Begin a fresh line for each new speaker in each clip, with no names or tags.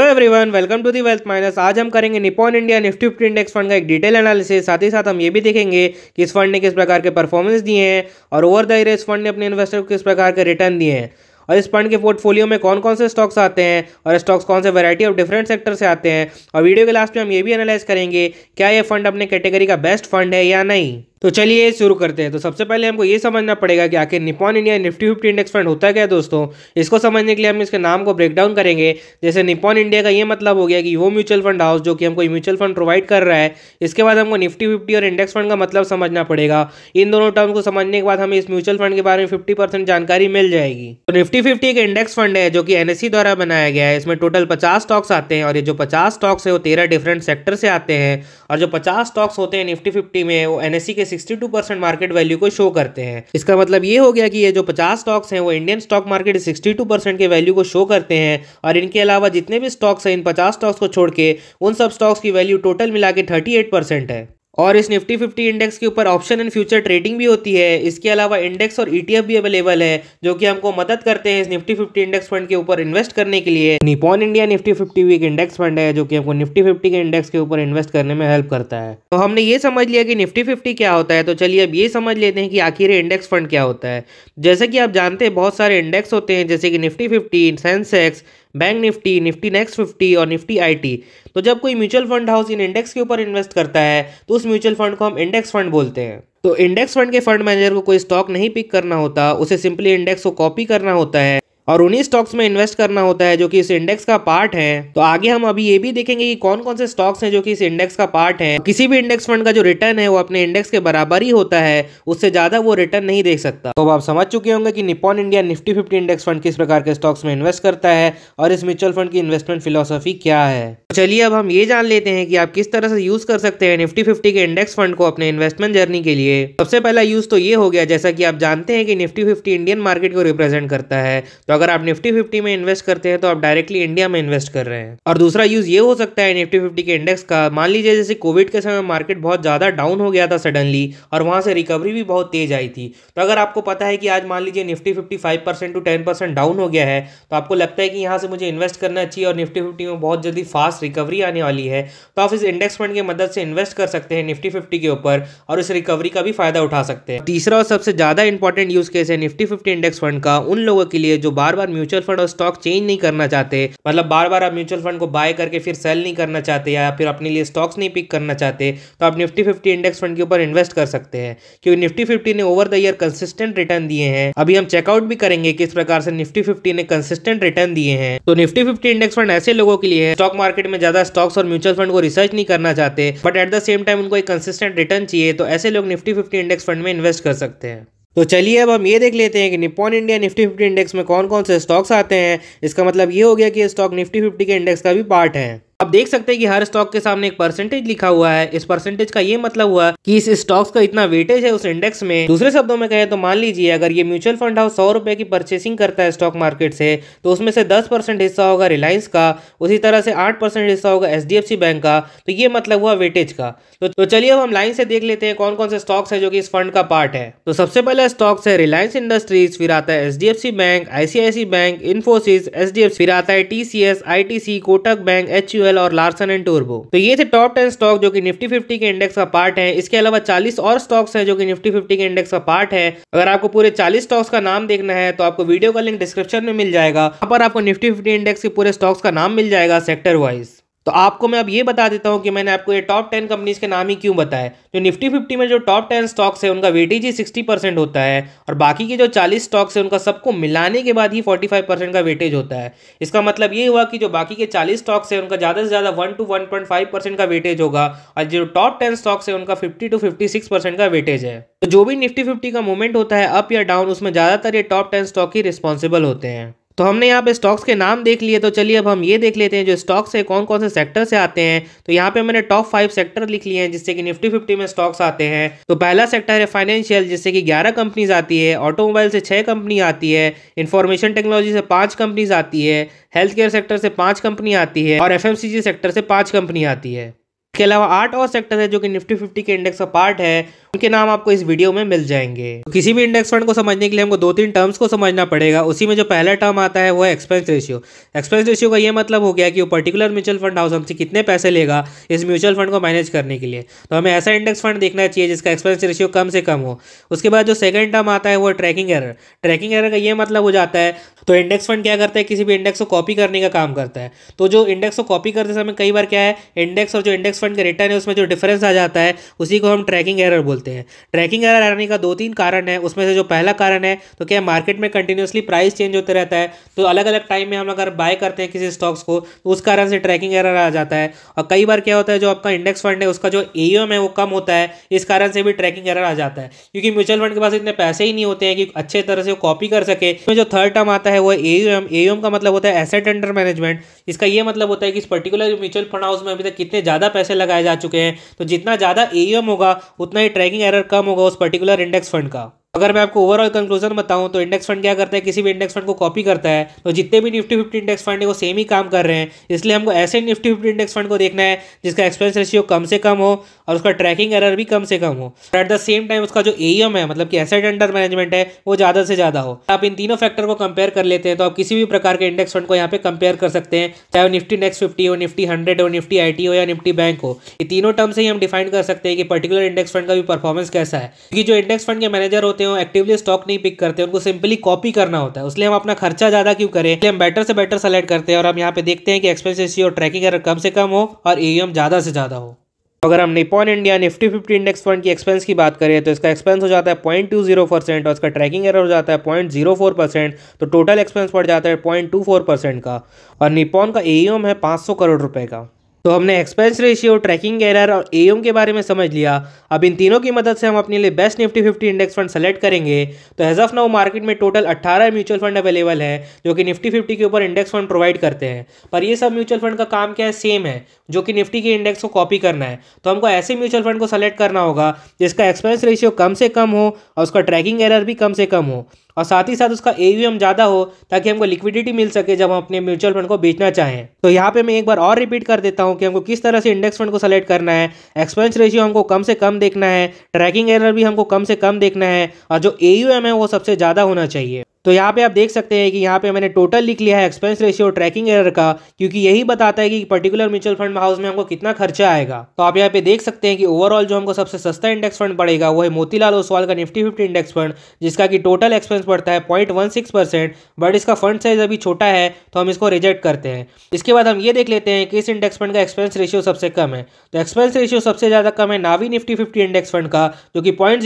hello everyone welcome to the wealth minus आज हम करेंगे Nippon India Nifty fifty index fund का एक डिटेल एनालिसिस साथ ही साथ हम ये भी देखेंगे कि इस फंड ने किस प्रकार के परफॉर्मेंस दिए हैं और ओवर द ईयर इस फंड ने अपने इन्वेस्टर को किस प्रकार के रिटर्न दिए हैं और इस फंड के पोर्टफोलियो में कौन कौन से स्टॉक्स आते हैं और स्टॉक्स कौन से वैरायटी ऑफ डिफरेंट सेक्टर से आते हैं और वीडियो के लास्ट में हम ये भी एनालाइज करेंगे क्या ये फंड अपने कैटेगरी का बेस्ट फंड है या नहीं तो चलिए शुरू करते हैं तो सबसे पहले हमको ये समझना पड़ेगा कि आखिर Nippon India Nifty fifty index fund होता है क्या दोस्तों इसको समझने के लिए हम इसके नाम को ब्रेक डाउन करेंगे जैसे निपॉन इंडिया का ये मतलब हो गया कि वो म्यूचुअल फंड हाउस जो कि हमको म्यूचुअल फंड प्रोवाइड कर रहा है इसके बाद हमको निफ्टी फिफ्टी और इंडेक्स फंड का मतलब समझना पड़ेगा इन दोनों टर्म को समझने के बाद हमें इस म्यूचुअल फंड के बारे में फिफ्टी जानकारी मिल जाएगी तो निफ्टी फिफ्टी एक इंडेक्स फंड है जो कि एन e द्वारा बनाया गया है इसमें टोटल पचास स्टॉक्स आते हैं और ये जो पचास स्टॉक्स है वो तेरह डिफरेंट सेक्टर से आते हैं और जो पचास स्टॉक्स होते हैं निफ्टी फिफ्टी में वो एनएससी e के 62 परसेंट मार्केट वैल्यू को शो करते हैं इसका मतलब ये हो गया कि ये जो 50 स्टॉक्स हैं वो इंडियन स्टॉक मार्केट 62 परसेंट के वैल्यू को शो करते हैं और इनके अलावा जितने भी स्टॉक्स हैं इन 50 स्टॉक्स को छोड़ के उन सब स्टॉक्स की वैल्यू टोटल मिला के थर्टी है और इस निफ्टी फिफ्टी इंडेक्स के ऊपर ऑप्शन एंड फ्यूचर ट्रेडिंग भी होती है इसके अलावा इंडेक्स और ईटीएफ e भी अवेलेबल है जो कि हमको मदद करते हैं इस निफ्टी फिफ्टी इंडेक्स फंड के ऊपर इन्वेस्ट करने के लिए Nippon India Nifty fifty week index fund है जो कि हमको निफ्टी फिफ्टी के इंडेक्स के ऊपर इन्वेस्ट करने में हेल्प करता है तो हमने ये समझ लिया कि निफ्टी फिफ्टी क्या होता है तो चलिए अब ये समझ लेते हैं कि आखिर इंडेक्स फंड क्या होता है जैसे कि आप जानते हैं बहुत सारे इंडेक्स होते हैं जैसे कि Nifty fifty Sensex bank Nifty Nifty next fifty और निफ्टी आईटी तो जब कोई म्यूचुअल फंड हाउस इन इंडेक्स के ऊपर इन्वेस्ट करता है तो उस म्यूचुअल फंड को हम इंडेक्स फंड बोलते हैं तो इंडेक्स फंड के फंड मैनेजर को कोई स्टॉक नहीं पिक करना होता उसे सिंपली इंडेक्स को कॉपी करना होता है और उन्हीं स्टॉक्स में इन्वेस्ट करना होता है जो कि इस इंडेक्स का पार्ट है तो आगे हम अभी ये भी देखेंगे कि कौन कौन से स्टॉक्स हैं जो कि इस इंडेक्स का पार्ट है किसी भी इंडेक्स फंड का जो रिटर्न है वो अपने इंडेक्स के बराबर ही होता है उससे ज्यादा वो रिटर्न नहीं देख सकता तो आप समझ चुके होंगे कि Nippon India Nifty fifty index fund किस प्रकार के स्टॉक्स में इन्वेस्ट करता है और इस म्यूचुअल फंड की इन्वेस्टमेंट फिलोसफी क्या है तो चलिए अब हम ये जान लेते हैं कि आप किस तरह से यूज कर सकते हैं निफ्टी फिफ्टी के इंडेक्स फंड को अपने इन्वेस्टमेंट जर्नी के लिए सबसे पहला यूज तो ये हो गया जैसा कि आप जानते हैं कि निफ्टी फिफ्टी इंडियन मार्केट को रिप्रेजेंट करता है तो अगर आप निफ्टी फिफ्टी में इन्वेस्ट करते हैं तो आप डायरेक्टली इंडिया में इन्वेस्ट कर रहे हैं और दूसरा यूज ये हो सकता है निफ्टी फिफ्टी के इंडेक्स का मान लीजिए जैसे कोविड के समय मार्केट बहुत ज्यादा डाउन हो गया था सडनली और वहां से रिकवरी भी बहुत तेज आई थी तो अगर आपको पता है कि आज मान लीजिए Nifty fifty five percent to ten percent down हो गया है तो आपको लगता है कि यहाँ से मुझे इन्वेस्ट करना चाहिए और निफ्टी फिफ्टी में बहुत जल्दी फास्ट फास्ट रिकवरी आने वाली है तो आप इस इंडेक्स फंड की मदद से इन्वेस्ट कर सकते हैं निफ्टी फिफ्टी के ऊपर और इस रिकवरी का भी फायदा उठा सकते हैं तीसरा और सबसे ज़्यादा इंपॉर्टेंट यूज केस है निफ्टी फिफ्टी इंडेक्स फंड का उन लोगों के लिए जो बार बार म्यूचुअल फंड और स्टॉक चेंज नहीं करना चाहते मतलब बार बार आप म्यूचुअल फंड को बाय करके फिर सेल नहीं करना चाहते या फिर अपने लिए स्टॉक्स नहीं पिक करना चाहते तो आप निफ्टी फिफ्टी इंडेक्स फंड के ऊपर इन्वेस्ट कर सकते हैं क्योंकि निफ्टी फिफ्टी ने over the year consistent return दिए हैं अभी हम चेकआउट भी करेंगे किस प्रकार से निफ्टी फिफ्टी ने कंसिस्टेंट रिटर्न दिए हैं तो निफ्टी फिफ्टी इंडेक्स फंड ऐसे लोगों के लिए स्टॉक मार्केट में ज्यादा स्टॉक्स और म्यूचुअल फंड को रिसर्च नहीं करना चाहते but at the same time उनको एक कंसिस्टेंट रिटर्न चाहिए तो ऐसे लोग निफ्टी फिफ्टी इंडेक्स फंड में इन्वेस्ट कर सकते हैं तो चलिए अब हम ये देख लेते हैं कि Nippon India Nifty fifty index में कौन कौन से स्टॉक्स आते हैं इसका मतलब ये हो गया कि ये स्टॉक निफ्टी फिफ्टी के इंडेक्स का भी पार्ट है अब देख सकते हैं कि हर स्टॉक के सामने एक परसेंटेज लिखा हुआ है इस परसेंटेज का ये मतलब हुआ कि इस स्टॉक्स का इतना वेटेज है उस इंडेक्स में दूसरे शब्दों में कहे तो मान लीजिए अगर ये म्यूचुअल फंड हाउस सौ रुपए की परचेसिंग करता है स्टॉक मार्केट से तो उसमें से दस परसेंट हिस्सा होगा रिलायंस का उसी तरह से आठ परसेंट हिस्सा होगा एच बैंक का तो ये मतलब हुआ वेटेज का तो, तो चलिए अब हम लाइन से देख लेते हैं कौन कौन से स्टॉक्स है जो कि इस फंड का पार्ट है तो सबसे पहले स्टॉक्स है रिलायंस इंडस्ट्रीज फिर आता है H bank ICIC bank Infosys H फिर आता है TCS ITC Kotak bank H इनेबल और लार्सन एंड टूर्बो तो ये थे टॉप टेन स्टॉक जो कि निफ्टी फिफ्टी के इंडेक्स का पार्ट है इसके अलावा चालीस और स्टॉक्स है जो कि निफ्टी फिफ्टी के इंडेक्स का पार्ट है अगर आपको पूरे चालीस स्टॉक्स का नाम देखना है तो आपको वीडियो का लिंक डिस्क्रिप्शन में मिल जाएगा वहां पर आपको निफ्टी फिफ्टी इंडेक्स के पूरे स्टॉक्स का नाम मिल जाएगा सेक्टर वाइज तो आपको मैं अब ये बता देता हूँ कि मैंने आपको ये टॉप टेन कंपनीज के नाम ही क्यों बताया जो निफ्टी फिफ्टी में जो टॉप टेन स्टॉक्स है उनका वेटेज ही सिक्सटी परसेंट होता है और बाकी के जो चालीस स्टॉक्स है उनका सबको मिलाने के बाद ही फोर्टी फाइव परसेंट का वेटेज होता है इसका मतलब ये हुआ कि जो बाकी के चालीस स्टॉक्स है उनका ज़्यादा से ज़्यादा one two one point five percent का वेटेज होगा और जो टॉप टेन स्टॉक्स है उनका fifty two fifty six percent का वेटेज है तो जो भी निफ्टी फिफ्टी का मूवमेंट होता है अप या डाउन उसमें ज़्यादातर ये टॉप टेन स्टॉक ही रिस्पॉन्सिबल होते हैं तो हमने यहाँ पे स्टॉक्स के नाम देख लिए तो चलिए अब हम ये देख लेते हैं जो स्टॉक्स है कौन कौन से सेक्टर से आते हैं तो यहाँ पे मैंने टॉप फाइव सेक्टर लिख लिए हैं जिससे कि निफ्टी फिफ्टी में स्टॉक्स आते हैं तो पहला सेक्टर है फाइनेंशियल जिससे कि ग्यारह कंपनीज आती है ऑटोमोबाइल से छः कंपनी आती है इन्फॉर्मेशन टेक्नोलॉजी से पाँच कंपनीज आती है हेल्थ केयर सेक्टर से पाँच कंपनी आती है और एफ सेक्टर से पाँच कंपनी आती है इसके अलावा आठ और सेक्टर है जो कि निफ्टी फिफ्टी के इंडेक्स का पार्ट है उनके नाम आपको इस वीडियो में मिल जाएंगे तो किसी भी इंडेक्स फंड को समझने के लिए हमको दो तीन टर्म्स को समझना पड़ेगा उसी में जो पहला टर्म आता है वो है एक्सपेंस रेशियो एक्सपेंस रेशियो का ये मतलब हो गया कि वो पर्टिकुलर म्यूचुअल फंड हाउस हमसे कितने पैसे लेगा इस म्यूचुअल फंड को मैनेज करने के लिए तो हमें ऐसा इंडेक्स फंड देखना चाहिए जिसका एक्सपेंस रेशियो कम से कम हो उसके बाद जो सेकंड टर्म आता है वो ट्रैकिंग एरर ट्रैकिंग एरर का ये मतलब हो जाता है तो इंडेक्स फंड क्या करता है किसी भी इंडेक्स को कॉपी करने का काम करता है तो जो इंडेक्स को कॉपी करते समय कई बार क्या है इंडेक्स और जो इंडेक्स फंड का रिटर्न है उसमें जो डिफरेंस आ जाता है उसी को हम ट्रैकिंग एरर बोलते हैं बोलते हैं ट्रैकिंग एरर आने का दो तीन कारण है उसमें से जो पहला कारण है तो क्या मार्केट में कंटिन्यूसली प्राइस चेंज होते रहता है तो अलग अलग टाइम में हम अगर बाय करते हैं किसी स्टॉक्स को तो उस कारण से ट्रैकिंग एरर आ जाता है और कई बार क्या होता है जो आपका इंडेक्स फंड है उसका जो ए है वो कम होता है इस कारण से भी ट्रैकिंग एरर आ जाता है क्योंकि म्यूचुअल फंड के पास इतने पैसे ही नहीं होते हैं कि अच्छे तरह से कॉपी कर सके इसमें जो थर्ड टर्म आता है वो ए यू का मतलब होता है एसेट अंडर मैनेजमेंट इसका यह मतलब होता है कि इस पर्टिकुलर म्यूचुअल फंड हाउस में अभी तक कितने ज़्यादा पैसे लगाए जा चुके हैं तो जितना ज़्यादा ए होगा उतना ही ट्रैकिंग ट्रैकिंग एरर कम होगा उस पर्टिकुलर इंडेक्स फंड का अगर मैं आपको ओवरऑल कंक्लूजन बताऊं तो इंडेक्स फंड क्या करता है किसी भी इंडेक्स फंड को कॉपी करता है तो जितने भी निफ्टी फिफ्टी इंडेक्स फंड है वो सेम ही काम कर रहे हैं इसलिए हमको ऐसे निफ्टी फिफ्टी इंडेक्स फंड को देखना है जिसका एक्सपेंस रेशियो कम से कम हो और उसका ट्रैकिंग एरर भी कम से कम हो एट द सेम टाइम उसका जो एम है मतलब कि एसेट अंडर मैनेजमेंट है वो ज़्यादा से ज़्यादा हो आप इन तीनों फैक्टर को कंपेयर कर लेते हैं तो आप किसी भी प्रकार के इंडेक्स फंड को यहाँ पे कंपेयर कर सकते हैं चाहे वो निफ्टी नेक्स्ट फिफ्टी हो निफ्टी हंड्रेड हो निफ्टी आई हो या निफ्टी बैंक हो ये तीनों टर्म से ही हम डिफाइन कर सकते हैं कि पर्टिकुलर इंडेक्स फंड का भी परफॉर्मेंस कैसा है क्योंकि जो इंडेक्स फंड के मैनेजर होते होते हैं एक्टिवली स्टॉक नहीं पिक करते उनको सिंपली कॉपी करना होता है इसलिए हम अपना खर्चा ज़्यादा क्यों करें इसलिए हम बेटर से बेटर सेलेक्ट करते हैं और हम यहाँ पे देखते हैं कि एक्सपेंसिस और ट्रैकिंग अगर कम से कम हो और ई ज़्यादा से ज़्यादा हो तो अगर हम Nippon India Nifty fifty index fund की एक्सपेंस की बात करें तो इसका एक्सपेंस हो जाता है पॉइंट टू जीरो परसेंट और इसका ट्रैकिंग एरर हो जाता है पॉइंट जीरो फोर परसेंट तो टोटल एक्सपेंस पड़ जाता है पॉइंट टू फोर परसेंट का और निपॉन का एम है पाँच सौ करोड़ रुपए का तो हमने एक्सपेंस रेशियो ट्रैकिंग एरर और एम के बारे में समझ लिया अब इन तीनों की मदद से हम अपने लिए best Nifty fifty index fund select करेंगे तो हेज़ ऑफ नाउ मार्केट में टोटल 18 म्यूचुअल फंड अवेलेबल है जो कि निफ्टी फिफ्टी के ऊपर इंडेक्स फंड प्रोवाइड करते हैं पर ये सब म्यूचुअल फंड का काम क्या है सेम है जो कि निफ्टी के इंडेक्स को कॉपी करना है तो हमको ऐसे म्यूचुअल फंड को सेलेक्ट करना होगा जिसका एक्सपेंस रेशियो कम से कम हो और उसका ट्रैकिंग एरर भी कम से कम हो और साथ ही साथ उसका एवीएम ज़्यादा हो ताकि हमको लिक्विडिटी मिल सके जब हम अपने म्यूचुअल फंड को बेचना चाहें तो यहाँ पे मैं एक बार और रिपीट कर देता हूँ कि हमको किस तरह से इंडेक्स फंड को सेलेक्ट करना है एक्सपेंस रेशियो हमको कम से कम देखना है ट्रैकिंग एरर भी हमको कम से कम देखना है और जो ए है वो सबसे ज़्यादा होना चाहिए तो यहाँ पे आप देख सकते हैं कि यहाँ पे मैंने टोटल लिख लिया है एक्सपेंस रेशियो ट्रैकिंग एरर का क्योंकि यही बताता है कि पर्टिकुलर म्यूचुअल फंड हाउस में हमको कितना खर्चा आएगा तो आप यहाँ पे देख सकते हैं कि ओवरऑल जो हमको सबसे सस्ता इंडेक्स फंड पड़ेगा वो है मोतीलाल ओसवाल का निफ्टी फिफ्टी इंडेक्स फंड जिसका कि टोटल एक्सपेंस पड़ता है पॉइंट बट इसका फंड साइज अभी छोटा है तो हम इसको रिजेक्ट करते हैं इसके बाद हम ये देख लेते हैं कि इस इंडेक्स फंड का एक्सपेंस रेशियो सबसे कम है तो एक्सपेंस रेशियो सबसे ज़्यादा कम है Navi Nifty fifty index fund का जो कि पॉइंट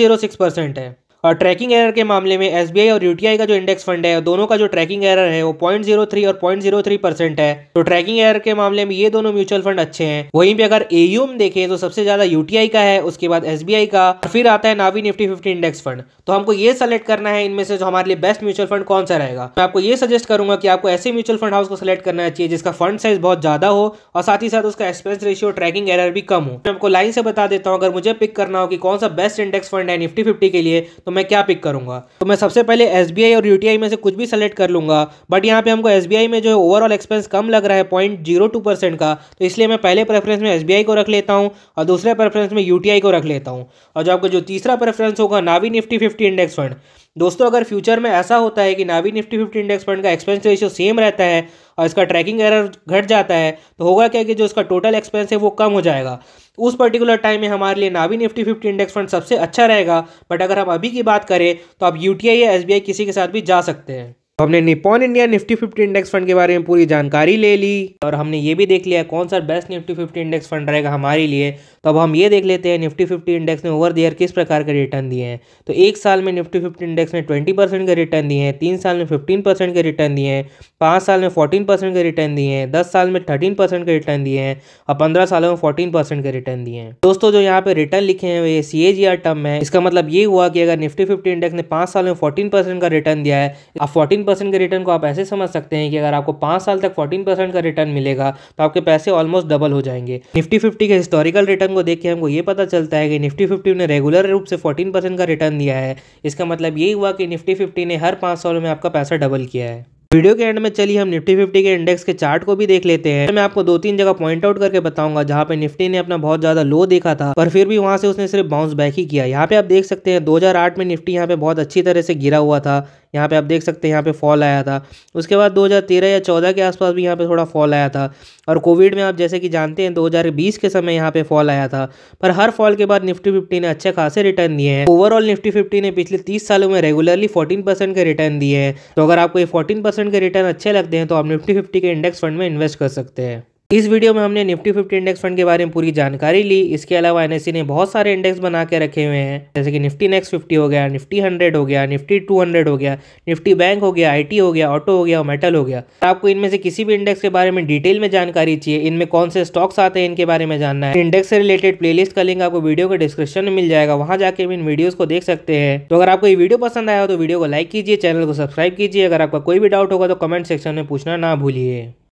है ट्रैकिंग एरर के मामले में एस और यूटीआई का जो इंडेक्स फंड है दोनों का जो ट्रैकिंग एरर है वो पॉइंट जीरो थ्री और पॉइंट जीरो थ्री परसेंट है तो ट्रैकिंग एयर के मामले में ये दोनों म्यूचुअल फंड अच्छे हैं वहीं पर अगर एयूम देखें तो सबसे ज्यादा यूटीआई का है उसके बाद एस का फिर आता है Navi Nifty fifty index fund तो हमको ये सेलेक्ट करना है इनमें से जो हमारे लिए बेस्ट म्यूचुअल फंड कौन सा रहेगा मैं आपको ये सजेस्ट करूंगा कि आपको ऐसे म्यूचुअल फंड हाउस को सिलेक्ट करना चाहिए जिसका फंड साइज बहुत ज्यादा हो और साथ ही साथ उसका एक्सपेंस रेशियो ट्रैकिंग एरर भी कम हो मैं आपको लाइन से बता देता हूँ अगर मुझे पिक करना हो कि कौन सा बेस्ट इंडेक्स फंड है निफ्टी फिफ्टी के लिए तो मैं क्या पिक करूंगा तो मैं सबसे पहले एस और यू में से कुछ भी सेलेक्ट कर लूंगा बट यहाँ पे हमको एस में जो है ओवरऑल एक्सपेंस कम लग रहा है पॉइंट का तो इसलिए मैं पहले प्रेफरेंस में एस को रख लेता हूँ और दूसरे प्रेफरेंस में यू को रख लेता हूँ और जो आपका जो तीसरा प्रेफरेंस होगा Navi Nifty fifty index fund दोस्तों अगर फ्यूचर में ऐसा होता है कि Navi Nifty fifty index fund का एक्सपेंस रेशियो सेम रहता है और इसका ट्रैकिंग एरर घट जाता है तो होगा क्या कि जो इसका टोटल एक्सपेंस है वो कम हो जाएगा उस पर्टिकुलर टाइम में हमारे लिए Navi Nifty fifty index fund सबसे अच्छा रहेगा बट अगर हम अभी की बात करें तो आप यू या एस किसी के साथ भी जा सकते हैं तो हमने Nippon India Nifty fifty index fund के बारे में पूरी जानकारी ले ली और हमने ये भी देख लिया कौन सा best Nifty fifty index fund रहेगा हमारे लिए तो अब हम ये देख लेते हैं निफ्टी फिफ्टी इंडेक्स ने ओवर दियर किस प्रकार के रिटर्न दिए हैं तो एक साल में निफ्टी फिफ्टी इंडेक्स ने ट्वेंटी परसेंट के रिटर्न दिए हैं तीन साल में फिफ्टीन परसेंट के रिटर्न दिए हैं पाँच साल में फोर्टीन परसेंट के रिटर्न दिए हैं दस साल में थर्टीन परसेंट के रिटर्न दिए हैं और पंद्रह सालों में फोर्टीन परसेंट के रिटर्न दिए हैं दोस्तों जो यहाँ पे रिटर्न लिखे हैं ये सी ए जी आर टर्म है इसका मतलब ये हुआ कि अगर निफ्टी फिफ्टी इंडेक्स ने पाँच साल में फोर्टीन परसेंट का रिटर्न दिया है और फोर्टीन फोर्टीन परसेंट के रिटर्न को आप ऐसे समझ सकते हैं कि अगर आपको पाँच साल तक फोर्टीन परसेंट का रिटर्न मिलेगा तो आपके पैसे ऑलमोस्ट डबल हो जाएंगे निफ्टी फिफ्टी के हिस्टोरिकल रिटर्न को देख के हमको ये पता चलता है कि निफ्टी फिफ्टी ने रेगुलर रूप से फोर्टीन परसेंट का रिटर्न दिया है इसका मतलब ये हुआ कि निफ्टी फिफ्टी ने हर पाँच सालों में आपका पैसा डबल किया है वीडियो के एंड में चलिए हम निफ्टी फिफ्टी के इंडेक्स के चार्ट को भी देख लेते हैं मैं आपको दो तीन जगह पॉइंट आउट करके बताऊंगा जहां पे निफ्टी ने अपना बहुत ज्यादा लो देखा था पर फिर भी वहां से उसने सिर्फ बाउंस बैक ही किया यहाँ पे आप देख सकते हैं 2008 में निफ्टी यहाँ पे बहुत अच्छी तरह से गिरा हुआ था यहाँ पे आप देख सकते हैं यहाँ पे फॉल आया था उसके बाद 2013 या 14 के आसपास भी यहाँ पे थोड़ा फॉल आया था और कोविड में आप जैसे कि जानते हैं 2020 के समय यहाँ पे फॉल आया था पर हर फॉल के बाद निफ्टी फिफ्टी ने अच्छे खासे रिटर्न दिए हैं ओवरऑल निफ्टी फिफ्टी ने पिछले तीस सालों में रेगुलरली फोर्टीन के रिटर्न दिए हैं तो अगर आपको ये फोर्टीन के रिटर्न अच्छे लगते हैं तो आप निफ्टी फिफ्टी के इंडेक्स फंड में इन्वेस्ट कर सकते हैं इस वीडियो में हमने निफ्टी फिफ्टी इंडेक्स फंड के बारे में पूरी जानकारी ली इसके अलावा एनएससी e ने बहुत सारे इंडेक्स बना के रखे हुए हैं जैसे कि निफ्टी नेक्स्ट फिफ्टी हो गया निफ्टी हंड्रेड हो गया निफ्टी टू हंड्रेड हो गया निफ्टी बैंक हो गया आईटी हो गया ऑटो हो गया और मेटल हो गया तो आपको इनमें से किसी भी इंडेक्स के बारे में डिटेल में जानकारी चाहिए इनमें कौन से स्टॉक्स आते हैं इनके बारे में जानना है इंडेक्स से रिलेटेड प्लेलिस्ट का लिंक आपको वीडियो के डिस्क्रिप्शन में मिल जाएगा वहां जाके भी इन वीडियोज को देख सकते हैं तो अगर आपको ये वीडियो पसंद आया हो तो वीडियो को लाइक कीजिए चैनल को सब्सक्राइब कीजिए अगर आपका कोई भी डाउट होगा तो कमेंट सेक्शन में पूछना ना भूलिए